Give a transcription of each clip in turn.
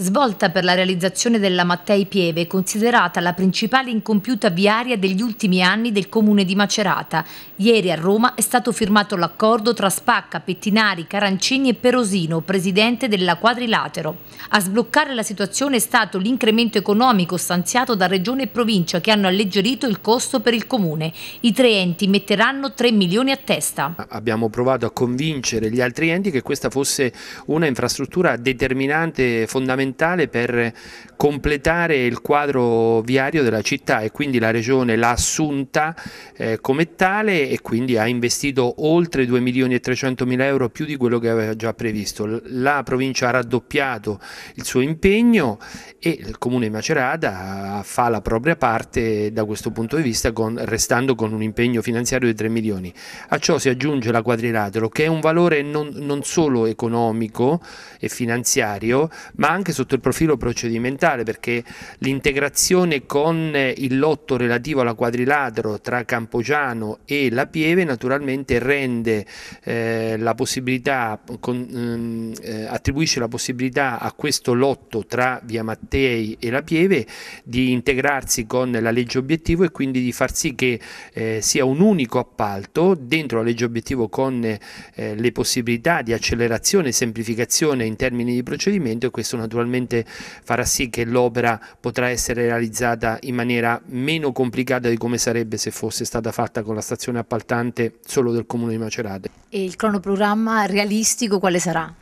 svolta per la realizzazione della Mattei Pieve, considerata la principale incompiuta viaria degli ultimi anni del comune di Macerata. Ieri a Roma è stato firmato l'accordo tra Spacca, Pettinari, Carancini e Perosino, presidente della Quadrilatero. A sbloccare la situazione è stato l'incremento economico stanziato da Regione e Provincia che hanno alleggerito il costo per il comune. I tre enti metteranno 3 milioni a testa. Abbiamo provato a convincere gli altri enti che questa fosse una infrastruttura determinante, fondamentale fondamentale per completare il quadro viario della città e quindi la regione l'ha assunta eh, come tale e quindi ha investito oltre 2 milioni e 300 mila euro più di quello che aveva già previsto. La provincia ha raddoppiato il suo impegno e il comune di Macerata fa la propria parte da questo punto di vista con, restando con un impegno finanziario di 3 milioni. A ciò si aggiunge la quadrilatero che è un valore non, non solo economico e finanziario ma anche sotto il profilo procedimentale perché l'integrazione con eh, il lotto relativo alla quadrilatero tra Campogiano e La Pieve naturalmente rende eh, la possibilità, con, ehm, eh, attribuisce la possibilità a questo lotto tra Via Mattei e La Pieve di integrarsi con la legge obiettivo e quindi di far sì che eh, sia un unico appalto dentro la legge obiettivo con eh, le possibilità di accelerazione e semplificazione in termini di procedimento e questo naturalmente finalmente farà sì che l'opera potrà essere realizzata in maniera meno complicata di come sarebbe se fosse stata fatta con la stazione appaltante solo del comune di Macerate. E il cronoprogramma realistico quale sarà?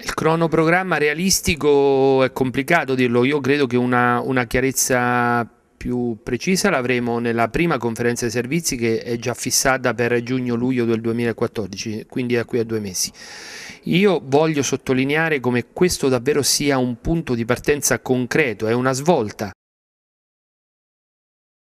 Il cronoprogramma realistico è complicato dirlo, io credo che una, una chiarezza più precisa l'avremo nella prima conferenza dei servizi che è già fissata per giugno-luglio del 2014, quindi da qui a due mesi. Io voglio sottolineare come questo davvero sia un punto di partenza concreto, è una svolta